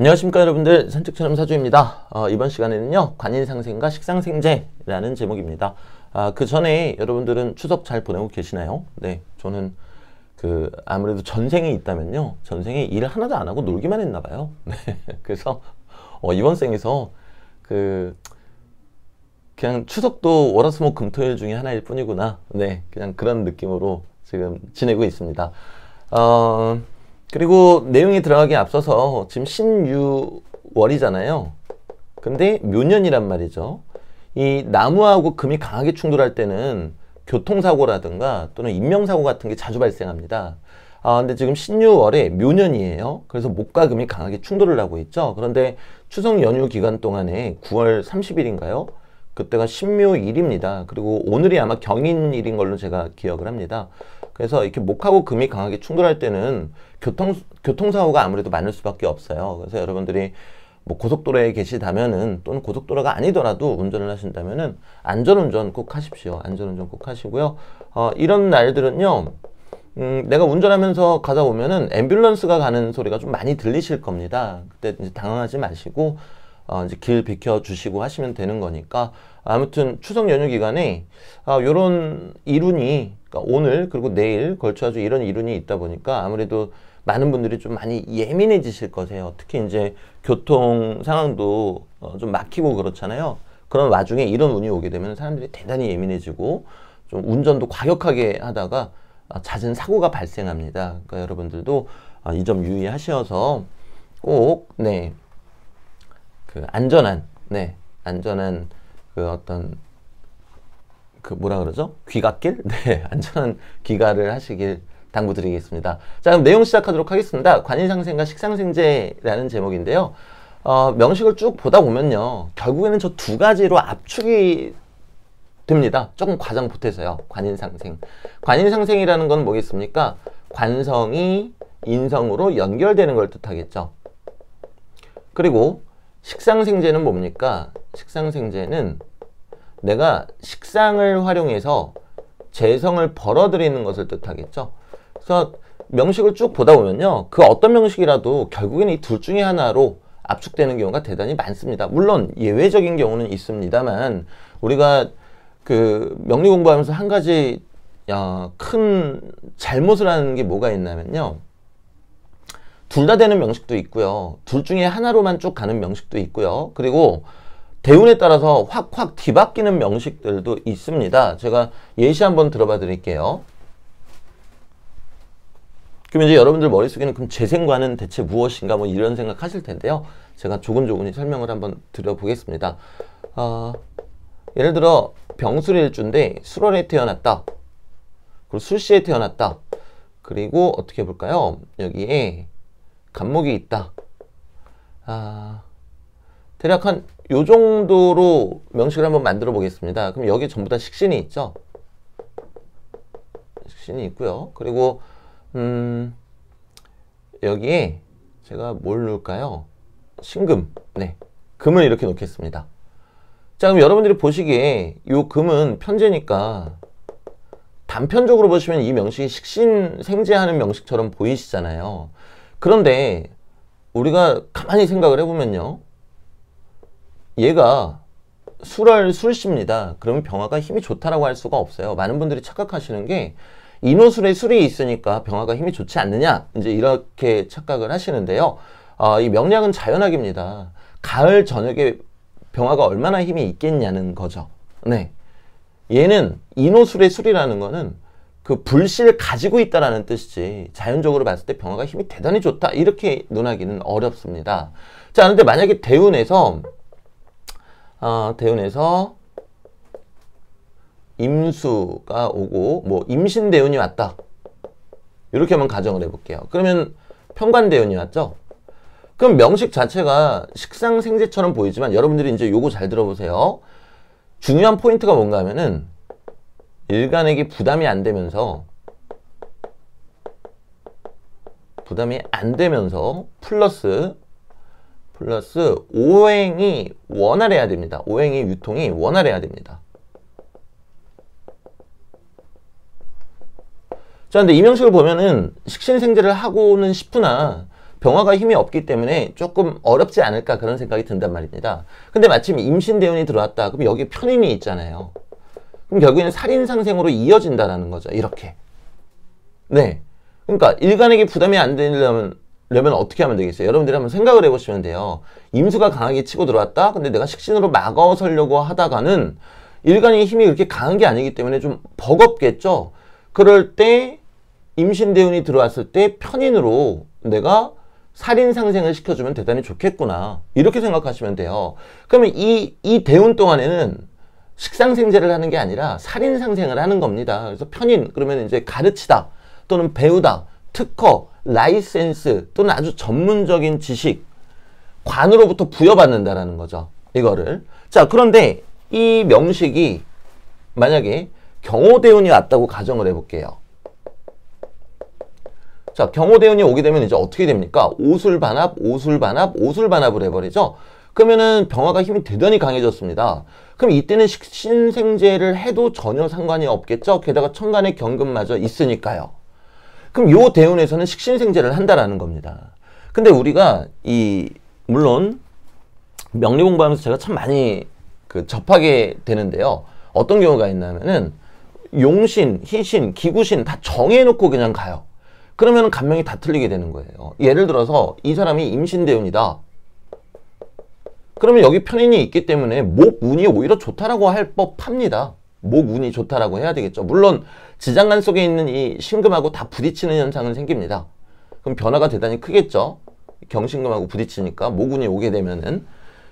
안녕하십니까 여러분들 산책처럼 사주입니다. 어, 이번 시간에는요 관인상생과 식상생제라는 제목입니다. 아, 그 전에 여러분들은 추석 잘 보내고 계시나요? 네 저는 그 아무래도 전생이 있다면요 전생에 일 하나도 안 하고 놀기만 했나 봐요. 네, 그래서 어, 이번 생에서 그 그냥 추석도 월화수목 금토일 중에 하나일 뿐이구나. 네 그냥 그런 느낌으로 지금 지내고 있습니다. 어... 그리고 내용이 들어가기 앞서서 지금 신유월이잖아요. 근데 묘년이란 말이죠. 이 나무하고 금이 강하게 충돌할 때는 교통사고라든가 또는 인명사고 같은 게 자주 발생합니다. 아, 근데 지금 신유월에 묘년이에요. 그래서 목과 금이 강하게 충돌을 하고 있죠. 그런데 추석 연휴 기간 동안에 9월 30일인가요? 그때가 신묘일입니다. 그리고 오늘이 아마 경인일인 걸로 제가 기억을 합니다. 그래서 이렇게 목하고 금이 강하게 충돌할 때는 교통, 교통사고가 아무래도 많을 수밖에 없어요. 그래서 여러분들이 뭐 고속도로에 계시다면은 또는 고속도로가 아니더라도 운전을 하신다면은 안전운전 꼭 하십시오. 안전운전 꼭 하시고요. 어, 이런 날들은요. 음, 내가 운전하면서 가다 보면은 앰뷸런스가 가는 소리가 좀 많이 들리실 겁니다. 그때 당황하지 마시고 어, 이제 길 비켜주시고 하시면 되는 거니까 아무튼 추석 연휴 기간에 아, 요런 이론이 그러니까 오늘 그리고 내일 걸쳐서 이런 이론이 있다 보니까 아무래도 많은 분들이 좀 많이 예민해지실 거세요. 특히 이제 교통 상황도 어, 좀 막히고 그렇잖아요. 그런 와중에 이런 운이 오게 되면 사람들이 대단히 예민해지고 좀 운전도 과격하게 하다가 아, 잦은 사고가 발생합니다. 그러니까 여러분들도 아, 이 점 유의하셔서 꼭, 네, 그 안전한 네 안전한 그 어떤 그 뭐라 그러죠 귀갓길 네 안전한 귀가를 하시길 당부드리겠습니다. 자 그럼 내용 시작하도록 하겠습니다. 관인상생과 식상생제라는 제목인데요. 어, 명식을 쭉 보다 보면요. 결국에는 저 두 가지로 압축이 됩니다. 조금 과장 보태서요. 관인상생. 관인상생이라는 건 뭐겠습니까? 관성이 인성으로 연결되는 걸 뜻하겠죠. 그리고 식상생제는 뭡니까? 식상생제는 내가 식상을 활용해서 재성을 벌어들이는 것을 뜻하겠죠. 그래서 명식을 쭉 보다 보면요. 그 어떤 명식이라도 결국에는 이 둘 중에 하나로 압축되는 경우가 대단히 많습니다. 물론 예외적인 경우는 있습니다만 우리가 그 명리 공부하면서 한 가지 어, 큰 잘못을 하는 게 뭐가 있냐면요. 둘다 되는 명식도 있고요. 둘 중에 하나로만 쭉 가는 명식도 있고요. 그리고 대운에 따라서 확확 뒤바뀌는 명식들도 있습니다. 제가 예시 한번 들어봐 드릴게요. 그럼 이제 여러분들 머릿속에는 그럼 재생과는 대체 무엇인가 뭐 이런 생각 하실 텐데요. 제가 조근조근히 설명을 한번 드려보겠습니다. 어, 예를 들어 병술일주인데 수월에 태어났다. 그리고 술시에 태어났다. 그리고 어떻게 볼까요? 여기에 감목이 있다. 아, 대략 한 요 정도로 명식을 한번 만들어 보겠습니다. 그럼 여기 전부 다 식신이 있죠? 식신이 있고요. 그리고 음, 여기에 제가 뭘 넣을까요? 신금, 네, 금을 이렇게 놓겠습니다 자, 그럼 여러분들이 보시기에 요 금은 편제니까 단편적으로 보시면 이 명식이 식신 생제하는 명식처럼 보이시잖아요. 그런데 우리가 가만히 생각을 해보면요. 얘가 술알 술씨입니다. 그러면 병화가 힘이 좋다라고 할 수가 없어요. 많은 분들이 착각하시는 게 인호술에 술이 있으니까 병화가 힘이 좋지 않느냐 이제 이렇게 착각을 하시는데요. 어, 이 명량은 자연학입니다. 가을 저녁에 병화가 얼마나 힘이 있겠냐는 거죠. 네. 얘는 인호술의 술이라는 거는 그 불씨를 가지고 있다라는 뜻이지 자연적으로 봤을 때 병화가 힘이 대단히 좋다 이렇게 논하기는 어렵습니다. 자 그런데 만약에 대운에서 어, 대운에서 임수가 오고 뭐 임신 대운이 왔다 이렇게 한번 가정을 해볼게요. 그러면 평관 대운이 왔죠? 그럼 명식 자체가 식상생제처럼 보이지만 여러분들이 이제 요거 잘 들어보세요. 중요한 포인트가 뭔가 하면은 일간에게 부담이 안 되면서 부담이 안 되면서 플러스 플러스 오행이 원활해야 됩니다. 오행의 유통이 원활해야 됩니다. 자, 근데 이명식을 보면은 식신생제를 하고는 싶으나 병화가 힘이 없기 때문에 조금 어렵지 않을까 그런 생각이 든단 말입니다. 근데 마침 임신대운이 들어왔다. 그럼 여기 편인이 있잖아요. 그럼 결국에는 살인상생으로 이어진다라는 거죠. 이렇게. 네. 그러니까 일간에게 부담이 안 되려면 그면 어떻게 하면 되겠어요? 여러분들이 한번 생각을 해보시면 돼요. 임수가 강하게 치고 들어왔다? 근데 내가 식신으로 막아서려고 하다가는 일간의 힘이 그렇게 강한 게 아니기 때문에 좀 버겁겠죠? 그럴 때 임신대운이 들어왔을 때 편인으로 내가 살인상생을 시켜주면 대단히 좋겠구나. 이렇게 생각하시면 돼요. 그러면 이, 이 대운 동안에는 식상생제를 하는 게 아니라 살인상생을 하는 겁니다. 그래서 편인 그러면 이제 가르치다 또는 배우다 특허 라이센스 또는 아주 전문적인 지식 관으로부터 부여받는다라는 거죠. 이거를 자 그런데 이 명식이 만약에 경호대운이 왔다고 가정을 해볼게요. 자, 경호대운이 오게 되면 이제 어떻게 됩니까? 오술반합, 오술반합, 오술반합을 해버리죠? 그러면은 병화가 힘이 대단히 강해졌습니다. 그럼 이때는 식신생제를 해도 전혀 상관이 없겠죠. 게다가 천간의 경금마저 있으니까요. 그럼 요 대운에서는 식신생제를 한다라는 겁니다. 근데 우리가 이 물론 명리 공부하면서 제가 참 많이 그 접하게 되는데요. 어떤 경우가 있냐면은 용신, 희신, 기구신 다 정해놓고 그냥 가요. 그러면 은 감명이 다 틀리게 되는 거예요. 예를 들어서 이 사람이 임신대운이다. 그러면 여기 편인이 있기 때문에 목 운이 오히려 좋다라고 할 법합니다. 목 운이 좋다라고 해야 되겠죠. 물론 지장간 속에 있는 이 신금하고 다 부딪히는 현상은 생깁니다. 그럼 변화가 대단히 크겠죠. 경신금하고 부딪히니까 목 운이 오게 되면은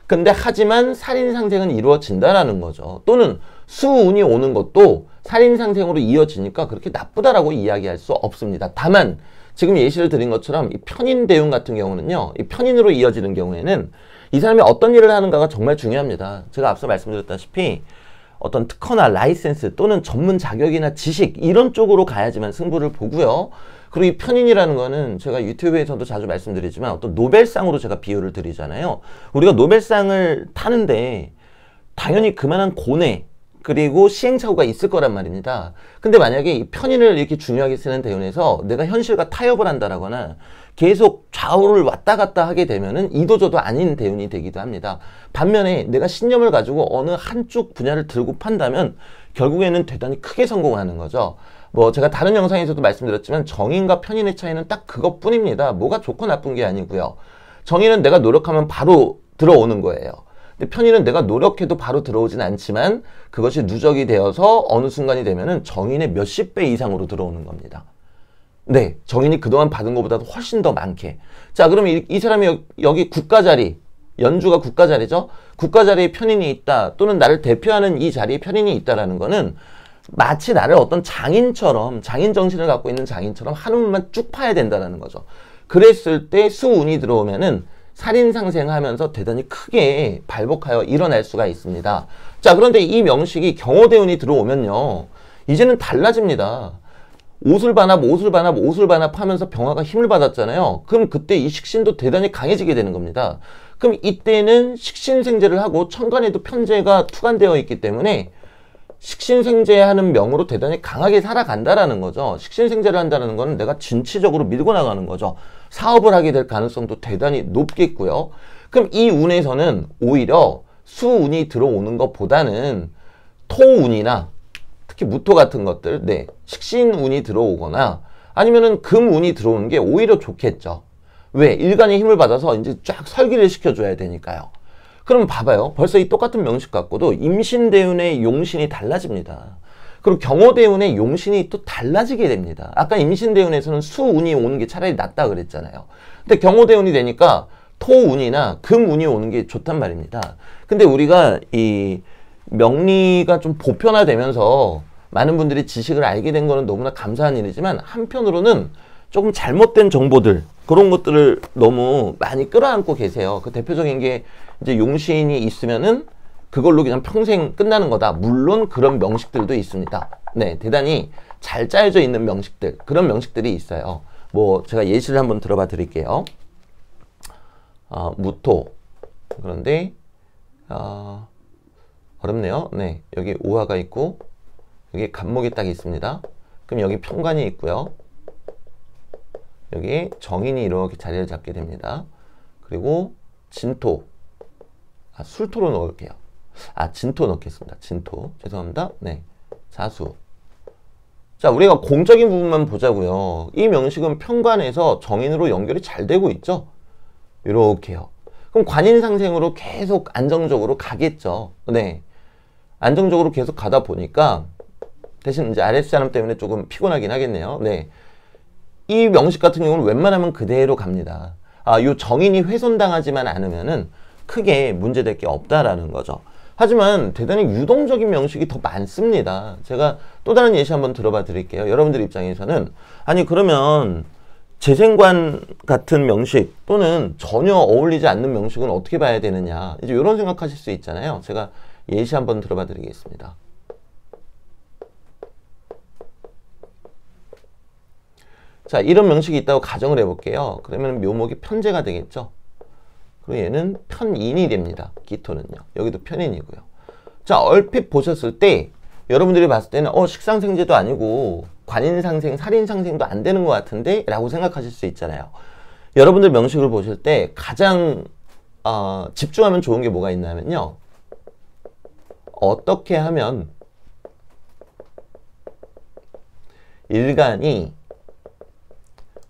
근데 하지만 살인상생은 이루어진다라는 거죠. 또는 수운이 오는 것도 살인상생으로 이어지니까 그렇게 나쁘다라고 이야기할 수 없습니다. 다만 지금 예시를 드린 것처럼 이 편인 대운 같은 경우는요. 이 편인으로 이어지는 경우에는 이 사람이 어떤 일을 하는가가 정말 중요합니다. 제가 앞서 말씀드렸다시피 어떤 특허나 라이센스 또는 전문 자격이나 지식 이런 쪽으로 가야지만 승부를 보고요. 그리고 이 편인이라는 거는 제가 유튜브에서도 자주 말씀드리지만 어떤 노벨상으로 제가 비유를 드리잖아요. 우리가 노벨상을 타는데 당연히 그만한 고뇌 그리고 시행착오가 있을 거란 말입니다. 근데 만약에 이 편인을 이렇게 중요하게 쓰는 대운에서 내가 현실과 타협을 한다라거나 계속 좌우를 왔다 갔다 하게 되면은 이도저도 아닌 대운이 되기도 합니다. 반면에 내가 신념을 가지고 어느 한쪽 분야를 들고 판다면 결국에는 대단히 크게 성공하는 거죠. 뭐 제가 다른 영상에서도 말씀드렸지만 정인과 편인의 차이는 딱 그것뿐입니다. 뭐가 좋고 나쁜 게 아니고요. 정인은 내가 노력하면 바로 들어오는 거예요. 근데 편인은 내가 노력해도 바로 들어오진 않지만 그것이 누적이 되어서 어느 순간이 되면은 정인의 몇십 배 이상으로 들어오는 겁니다. 네, 정인이 그동안 받은 것보다도 훨씬 더 많게. 자, 그러면 이, 이 사람이 여, 여기 국가 자리, 연주가 국가 자리죠. 국가 자리에 편인이 있다 또는 나를 대표하는 이 자리에 편인이 있다라는 거는 마치 나를 어떤 장인처럼 장인 정신을 갖고 있는 장인처럼 한우물만 쭉 파야 된다라는 거죠. 그랬을 때 수운이 들어오면은 살인상생하면서 대단히 크게 발복하여 일어날 수가 있습니다. 자 그런데 이 명식이 경호대운이 들어오면요. 이제는 달라집니다. 옷을 반합, 옷을 반합, 옷을 반합하면서 병화가 힘을 받았잖아요. 그럼 그때 이 식신도 대단히 강해지게 되는 겁니다. 그럼 이때는 식신생제를 하고 천간에도 편제가 투간되어 있기 때문에 식신생제하는 명으로 대단히 강하게 살아간다라는 거죠. 식신생제를 한다는 거는 내가 진취적으로 밀고 나가는 거죠. 사업을 하게 될 가능성도 대단히 높겠고요. 그럼 이 운에서는 오히려 수운이 들어오는 것보다는 토운이나 특히 무토 같은 것들 네 식신운이 들어오거나 아니면은 금운이 들어오는 게 오히려 좋겠죠. 왜? 일간의 힘을 받아서 이제 쫙 설기를 시켜줘야 되니까요. 그럼 봐봐요. 벌써 이 똑같은 명식 갖고도 임신대운의 용신이 달라집니다. 그리고 경호대운의 용신이 또 달라지게 됩니다. 아까 임신대운에서는 수운이 오는 게 차라리 낫다 그랬잖아요. 근데 경호대운이 되니까 토운이나 금운이 오는 게 좋단 말입니다. 근데 우리가 이 명리가 좀 보편화되면서 많은 분들이 지식을 알게 된 거는 너무나 감사한 일이지만 한편으로는 조금 잘못된 정보들 그런 것들을 너무 많이 끌어안고 계세요. 그 대표적인 게 이제 용신이 있으면은 그걸로 그냥 평생 끝나는 거다. 물론 그런 명식들도 있습니다. 네, 대단히 잘 짜여져 있는 명식들 그런 명식들이 있어요. 뭐 제가 예시를 한번 들어봐 드릴게요. 어, 무토 그런데 어, 어렵네요. 네, 여기 오화가 있고 여기 간목이 딱 있습니다. 그럼 여기 평관이 있고요. 여기 정인이 이렇게 자리를 잡게 됩니다. 그리고 진토, 아, 술토로 넣을게요. 아, 진토 넣겠습니다. 진토. 죄송합니다. 네, 자수. 자, 우리가 공적인 부분만 보자고요. 이 명식은 평관에서 정인으로 연결이 잘 되고 있죠? 이렇게요. 그럼 관인상생으로 계속 안정적으로 가겠죠. 네. 안정적으로 계속 가다 보니까 대신 이제 아랫 사람 때문에 조금 피곤하긴 하겠네요. 네. 이 명식 같은 경우는 웬만하면 그대로 갑니다. 아, 요 정인이 훼손당하지만 않으면은 크게 문제될 게 없다라는 거죠. 하지만 대단히 유동적인 명식이 더 많습니다. 제가 또 다른 예시 한번 들어봐 드릴게요. 여러분들 입장에서는 아니 그러면 재생관 같은 명식 또는 전혀 어울리지 않는 명식은 어떻게 봐야 되느냐 이제 이런 생각하실 수 있잖아요. 제가 예시 한번 들어봐 드리겠습니다. 자, 이런 명식이 있다고 가정을 해볼게요. 그러면 묘목이 편제가 되겠죠. 그리고 얘는 편인이 됩니다. 기토는요. 여기도 편인이고요. 자, 얼핏 보셨을 때 여러분들이 봤을 때는 어 식상생제도 아니고 관인상생, 살인상생도 안 되는 것 같은데 라고 생각하실 수 있잖아요. 여러분들 명식을 보실 때 가장 어, 집중하면 좋은 게 뭐가 있냐면요. 어떻게 하면 일간이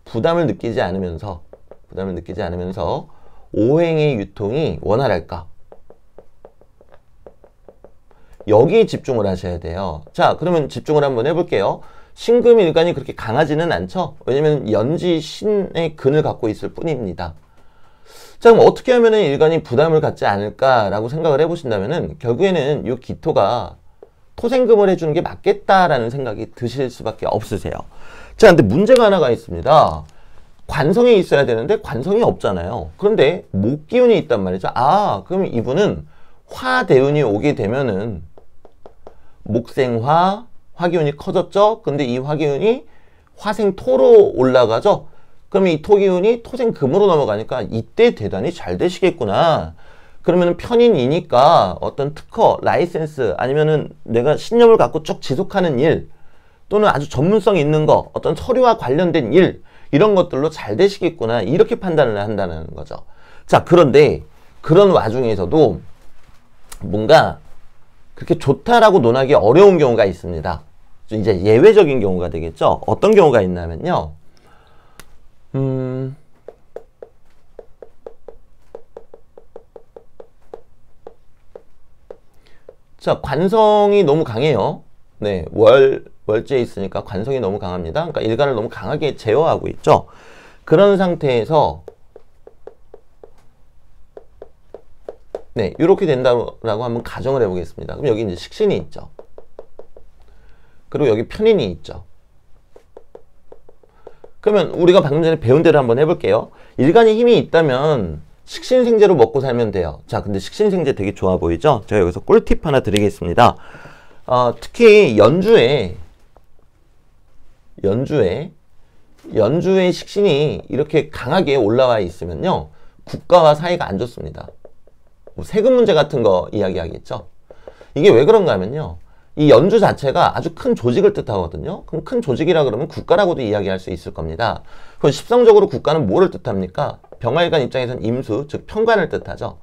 부담을 느끼지 않으면서 부담을 느끼지 않으면서 오행의 유통이 원활할까? 여기에 집중을 하셔야 돼요. 자, 그러면 집중을 한번 해볼게요. 신금 일간이 그렇게 강하지는 않죠? 왜냐면 연지 신의 근을 갖고 있을 뿐입니다. 자, 그럼 어떻게 하면 일간이 부담을 갖지 않을까라고 생각을 해보신다면은 결국에는 이 기토가 토생금을 해주는 게 맞겠다라는 생각이 드실 수밖에 없으세요. 자, 근데 문제가 하나가 있습니다. 관성이 있어야 되는데 관성이 없잖아요. 그런데 목기운이 있단 말이죠. 아, 그럼 이분은 화대운이 오게 되면은 목생화, 화기운이 커졌죠? 근데 이 화기운이 화생토로 올라가죠? 그럼 이 토기운이 토생금으로 넘어가니까 이때 대단히 잘 되시겠구나. 그러면 편인이니까 어떤 특허, 라이센스 아니면은 내가 신념을 갖고 쭉 지속하는 일 또는 아주 전문성 있는 거 어떤 서류와 관련된 일 이런 것들로 잘 되시겠구나 이렇게 판단을 한다는 거죠. 자 그런데 그런 와중에서도 뭔가 그렇게 좋다라고 논하기 어려운 경우가 있습니다. 이제 예외적인 경우가 되겠죠. 어떤 경우가 있냐면요. 음... 자, 관성이 너무 강해요. 네, 월, 월지에 있으니까 관성이 너무 강합니다. 그러니까 일간을 너무 강하게 제어하고 있죠. 그런 상태에서 네, 이렇게 된다고 한번 가정을 해보겠습니다. 그럼 여기 이제 식신이 있죠. 그리고 여기 편인이 있죠. 그러면 우리가 방금 전에 배운 대로 한번 해볼게요. 일간에 힘이 있다면 식신생제로 먹고 살면 돼요. 자, 근데 식신생제 되게 좋아 보이죠? 제가 여기서 꿀팁 하나 드리겠습니다. 어, 특히 연주에 연주에 연주의 식신이 이렇게 강하게 올라와 있으면요. 국가와 사이가 안 좋습니다. 뭐 세금 문제 같은 거 이야기하겠죠. 이게 왜 그런가 하면요. 이 연주 자체가 아주 큰 조직을 뜻하거든요. 그럼 큰 조직이라 그러면 국가라고도 이야기할 수 있을 겁니다. 그럼 십성적으로 국가는 뭐를 뜻합니까? 병화일관 입장에선 임수, 즉 평관을 뜻하죠.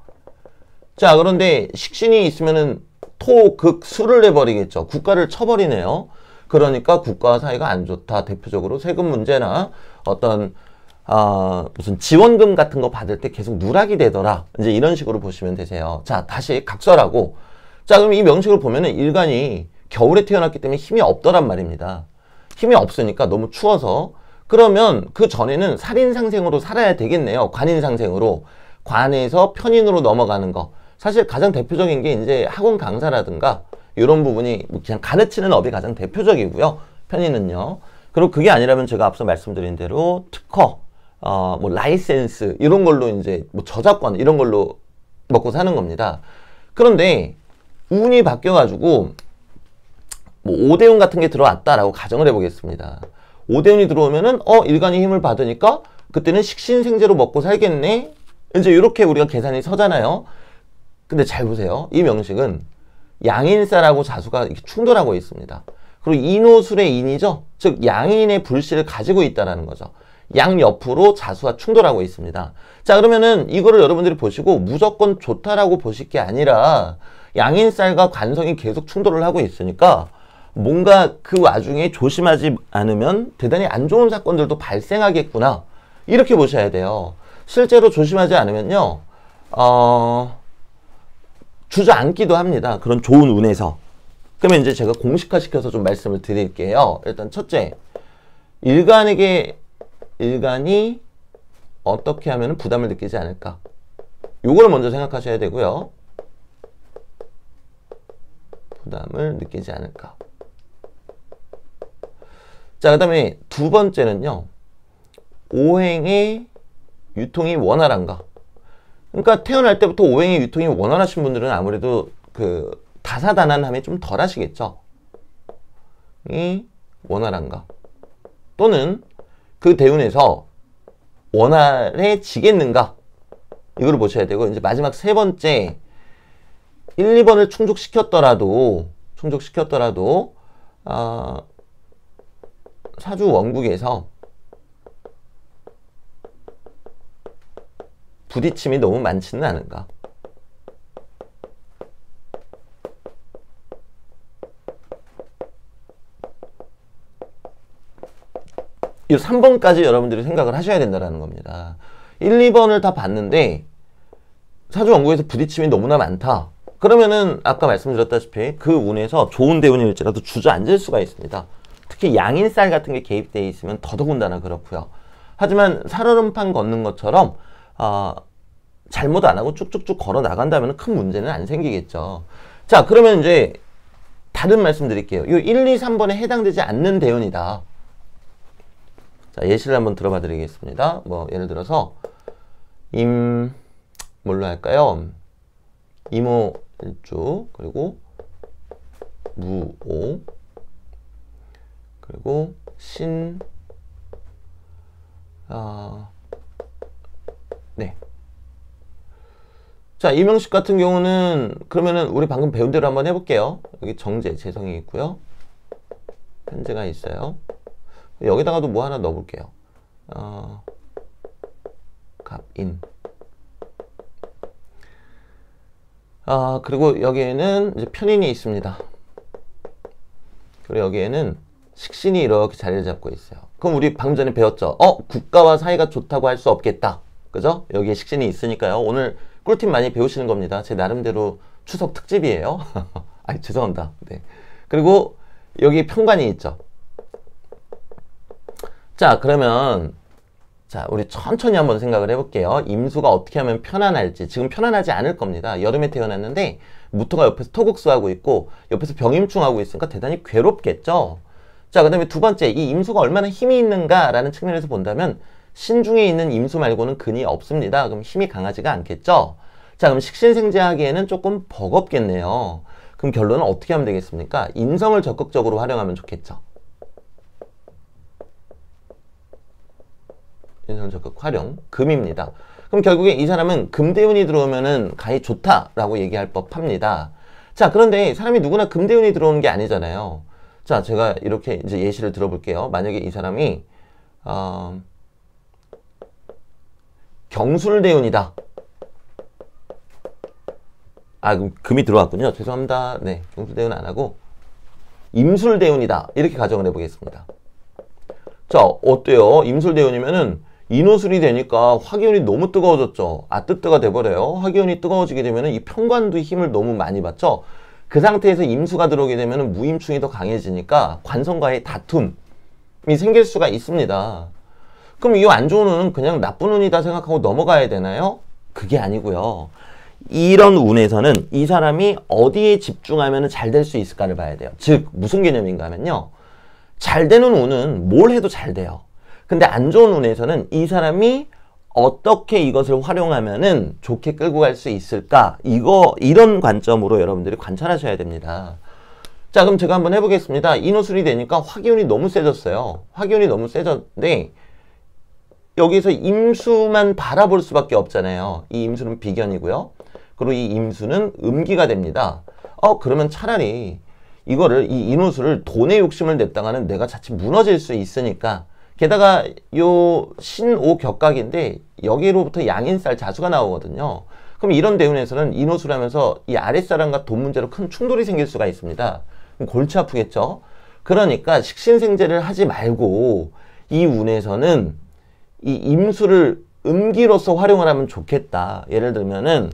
자, 그런데 식신이 있으면은 토, 극, 수를 내버리겠죠. 국가를 쳐버리네요. 그러니까 국가와 사이가 안 좋다. 대표적으로 세금 문제나 어떤 어, 무슨 지원금 같은 거 받을 때 계속 누락이 되더라. 이제 이런 식으로 보시면 되세요. 자, 다시 각설하고. 자, 그럼 이 명식을 보면은 일간이 겨울에 태어났기 때문에 힘이 없더란 말입니다. 힘이 없으니까 너무 추워서. 그러면 그 전에는 살인상생으로 살아야 되겠네요. 관인상생으로. 관에서 편인으로 넘어가는 거. 사실 가장 대표적인 게 이제 학원 강사라든가 이런 부분이 뭐 그냥 가르치는 업이 가장 대표적이고요. 편의는요. 그리고 그게 아니라면 제가 앞서 말씀드린 대로 특허, 어, 뭐 라이센스 이런 걸로 이제 뭐 저작권 이런 걸로 먹고 사는 겁니다. 그런데 운이 바뀌어가지고 뭐 5대운 같은 게 들어왔다라고 가정을 해보겠습니다. 5대운이 들어오면은 어 일간이 힘을 받으니까 그때는 식신생제로 먹고 살겠네. 이제 이렇게 우리가 계산이 서잖아요. 근데 잘 보세요. 이 명식은 양인세라고 자수가 충돌하고 있습니다. 그리고 인호술의 인이죠. 즉 양인의 불씨를 가지고 있다는 거죠. 양옆으로 자수와 충돌하고 있습니다. 자 그러면은 이거를 여러분들이 보시고 무조건 좋다라고 보실 게 아니라 양인살과 관성이 계속 충돌을 하고 있으니까 뭔가 그 와중에 조심하지 않으면 대단히 안 좋은 사건들도 발생하겠구나 이렇게 보셔야 돼요. 실제로 조심하지 않으면요. 어... 주저앉기도 합니다. 그런 좋은 운에서. 그러면 이제 제가 공식화시켜서 좀 말씀을 드릴게요. 일단 첫째, 일간에게 일간이 어떻게 하면 부담을 느끼지 않을까? 요걸 먼저 생각하셔야 되고요. 부담을 느끼지 않을까? 자, 그 다음에 두 번째는요. 오행의 유통이 원활한가? 그러니까 태어날 때부터 오행의 유통이 원활하신 분들은 아무래도 그 다사다난함이 좀 덜하시겠죠. 이 원활한가? 또는 그 대운에서 원활해지겠는가? 이걸 보셔야 되고 이제 마지막 세 번째 1, 2번을 충족시켰더라도 충족시켰더라도 어, 사주 원국에서 부딪힘이 너무 많지는 않은가. 이 3번까지 여러분들이 생각을 하셔야 된다는 겁니다. 1, 2번을 다 봤는데 사주 원고에서 부딪힘이 너무나 많다. 그러면은 아까 말씀드렸다시피 그 운에서 좋은 대운일지라도 주저앉을 수가 있습니다. 특히 양인쌀 같은 게 개입되어 있으면 더더군다나 그렇고요. 하지만 살얼음판 걷는 것처럼 어, 잘못 안 하고 쭉쭉쭉 걸어 나간다면 큰 문제는 안 생기겠죠. 자, 그러면 이제 다른 말씀 드릴게요. 이 1, 2, 3번에 해당되지 않는 대응이다 자, 예시를 한번 들어봐 드리겠습니다. 뭐 예를 들어서 임 뭘로 할까요? 이모 일주 그리고 무오 그리고 신 아, 네. 자, 이명식 같은 경우는 그러면은 우리 방금 배운 대로 한번 해볼게요. 여기 정제, 재성이 있고요. 현재가 있어요. 여기다가도 뭐 하나 넣어볼게요. 어, 갑인. 아, 그리고 여기에는 이제 편인이 있습니다. 그리고 여기에는 식신이 이렇게 자리를 잡고 있어요. 그럼 우리 방금 전에 배웠죠. 어, 국가와 사이가 좋다고 할 수 없겠다. 그죠? 여기에 식신이 있으니까요. 오늘 꿀팁 많이 배우시는 겁니다. 제 나름대로 추석 특집이에요. 아이 죄송합니다. 네. 그리고 여기 편관이 있죠. 자 그러면 자 우리 천천히 한번 생각을 해볼게요. 임수가 어떻게 하면 편안할지 지금 편안하지 않을 겁니다. 여름에 태어났는데 무토가 옆에서 토국수하고 있고 옆에서 병임충하고 있으니까 대단히 괴롭겠죠. 자, 그 다음에 두 번째, 이 임수가 얼마나 힘이 있는가라는 측면에서 본다면 신중에 있는 임수 말고는 근이 없습니다. 그럼 힘이 강하지가 않겠죠? 자 그럼 식신생재하기에는 조금 버겁겠네요. 그럼 결론은 어떻게 하면 되겠습니까? 인성을 적극적으로 활용하면 좋겠죠. 인성 적극 활용 금입니다. 그럼 결국에 이 사람은 금대운이 들어오면은 가히 좋다라고 얘기할 법합니다. 자 그런데 사람이 누구나 금대운이 들어오는 게 아니잖아요. 자 제가 이렇게 이제 예시를 들어볼게요. 만약에 이 사람이 어, 경술대운이다. 아, 그럼 금이 들어왔군요. 죄송합니다. 네, 경술대운 안 하고 임술대운이다. 이렇게 가정을 해보겠습니다. 자, 어때요? 임술대운이면은 인호술이 되니까 화기운이 너무 뜨거워졌죠. 아뜨뜨가 돼버려요. 화기운이 뜨거워지게 되면 이 편관도 힘을 너무 많이 받죠. 그 상태에서 임수가 들어오게 되면 무임충이 더 강해지니까 관성과의 다툼이 생길 수가 있습니다. 그럼 이 안 좋은 운은 그냥 나쁜 운이다 생각하고 넘어가야 되나요? 그게 아니고요. 이런 운에서는 이 사람이 어디에 집중하면 잘 될 수 있을까를 봐야 돼요. 즉 무슨 개념인가 하면요. 잘 되는 운은 뭘 해도 잘 돼요. 근데 안 좋은 운에서는 이 사람이 어떻게 이것을 활용하면은 좋게 끌고 갈 수 있을까? 이거 이런 관점으로 여러분들이 관찰하셔야 됩니다. 자, 그럼 제가 한번 해보겠습니다. 인호술이 되니까 화기운이 너무 세졌어요. 화기운이 너무 세졌는데 여기서 임수만 바라볼 수밖에 없잖아요. 이 임수는 비견이고요. 그리고 이 임수는 음기가 됩니다. 어 그러면 차라리 이거를 이 인호수를 돈의 욕심을 냈다가는 내가 자칫 무너질 수 있으니까 게다가 요 신오 격각인데 여기로부터 양인살 자수가 나오거든요. 그럼 이런 대운에서는 인호수라면서 이 아랫사람과 돈 문제로 큰 충돌이 생길 수가 있습니다. 골치 아프겠죠? 그러니까 식신생제를 하지 말고 이 운에서는 이 임수를 음기로서 활용을 하면 좋겠다. 예를 들면은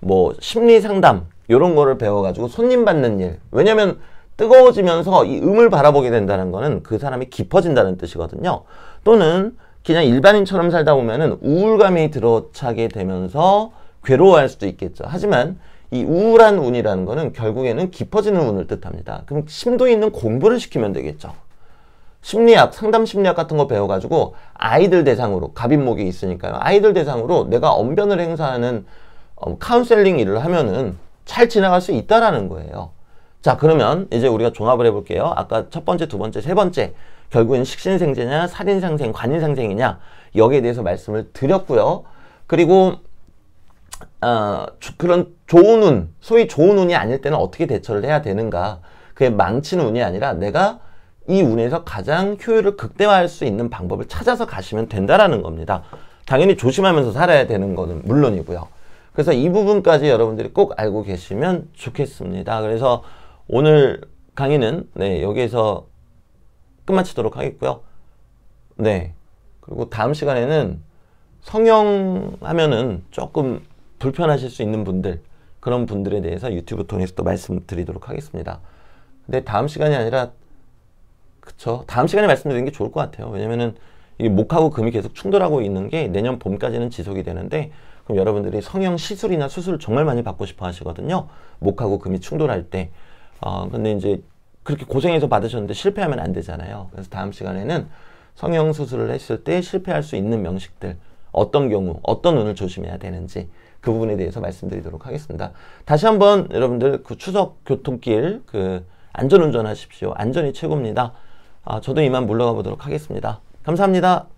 뭐 심리 상담 이런 거를 배워가지고 손님 받는 일. 왜냐면 뜨거워지면서 이 음을 바라보게 된다는 거는 그 사람이 깊어진다는 뜻이거든요. 또는 그냥 일반인처럼 살다 보면은 우울감이 들어차게 되면서 괴로워할 수도 있겠죠. 하지만 이 우울한 운이라는 거는 결국에는 깊어지는 운을 뜻합니다. 그럼 심도 있는 공부를 시키면 되겠죠. 심리학, 상담 심리학 같은 거 배워가지고 아이들 대상으로 갑인목이 있으니까요. 아이들 대상으로 내가 언변을 행사하는 어, 카운셀링 일을 하면은 잘 지나갈 수 있다라는 거예요. 자 그러면 이제 우리가 종합을 해볼게요. 아까 첫 번째, 두 번째, 세 번째 결국엔 식신생제냐, 살인상생, 관인상생이냐 여기에 대해서 말씀을 드렸고요. 그리고 어, 조, 그런 좋은 운, 소위 좋은 운이 아닐 때는 어떻게 대처를 해야 되는가 그게 망치는 운이 아니라 내가 이 운에서 가장 효율을 극대화할 수 있는 방법을 찾아서 가시면 된다라는 겁니다. 당연히 조심하면서 살아야 되는 것은 물론이고요. 그래서 이 부분까지 여러분들이 꼭 알고 계시면 좋겠습니다. 그래서 오늘 강의는 네, 여기에서 끝마치도록 하겠고요. 네. 그리고 다음 시간에는 성형 하면은 조금 불편하실 수 있는 분들 그런 분들에 대해서 유튜브 통해서 또 말씀드리도록 하겠습니다. 근데 다음 시간이 아니라 그쵸. 다음 시간에 말씀드리는 게 좋을 것 같아요. 왜냐면은 이 목하고 금이 계속 충돌하고 있는 게 내년 봄까지는 지속이 되는데 그럼 여러분들이 성형 시술이나 수술 정말 많이 받고 싶어 하시거든요. 목하고 금이 충돌할 때. 어, 근데 이제 그렇게 고생해서 받으셨는데 실패하면 안 되잖아요. 그래서 다음 시간에는 성형 수술을 했을 때 실패할 수 있는 명식들, 어떤 경우, 어떤 운을 조심해야 되는지 그 부분에 대해서 말씀드리도록 하겠습니다. 다시 한번 여러분들 그 추석 교통길 그 안전 운전하십시오. 안전이 최고입니다. 아, 저도 이만 물러가 보도록 하겠습니다. 감사합니다.